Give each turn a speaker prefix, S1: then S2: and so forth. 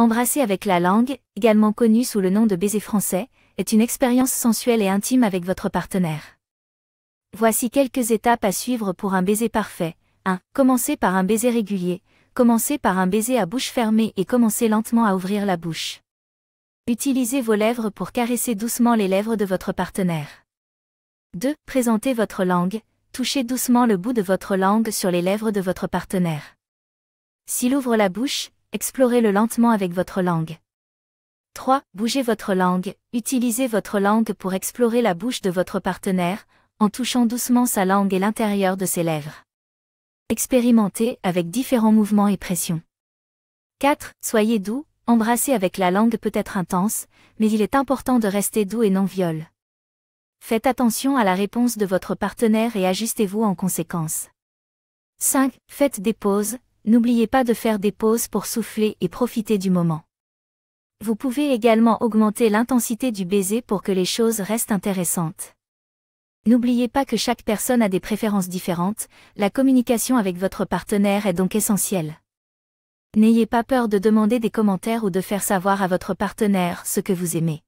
S1: Embrasser avec la langue, également connue sous le nom de baiser français, est une expérience sensuelle et intime avec votre partenaire. Voici quelques étapes à suivre pour un baiser parfait. 1. Commencez par un baiser régulier. Commencez par un baiser à bouche fermée et commencez lentement à ouvrir la bouche. Utilisez vos lèvres pour caresser doucement les lèvres de votre partenaire. 2. Présentez votre langue. Touchez doucement le bout de votre langue sur les lèvres de votre partenaire. S'il ouvre la bouche, explorez-le lentement avec votre langue. 3. Bougez votre langue, utilisez votre langue pour explorer la bouche de votre partenaire, en touchant doucement sa langue et l'intérieur de ses lèvres. Expérimentez avec différents mouvements et pressions. 4. Soyez doux, Embrasser avec la langue peut être intense, mais il est important de rester doux et non viol. Faites attention à la réponse de votre partenaire et ajustez-vous en conséquence. 5. Faites des pauses, N'oubliez pas de faire des pauses pour souffler et profiter du moment. Vous pouvez également augmenter l'intensité du baiser pour que les choses restent intéressantes. N'oubliez pas que chaque personne a des préférences différentes, la communication avec votre partenaire est donc essentielle. N'ayez pas peur de demander des commentaires ou de faire savoir à votre partenaire ce que vous aimez.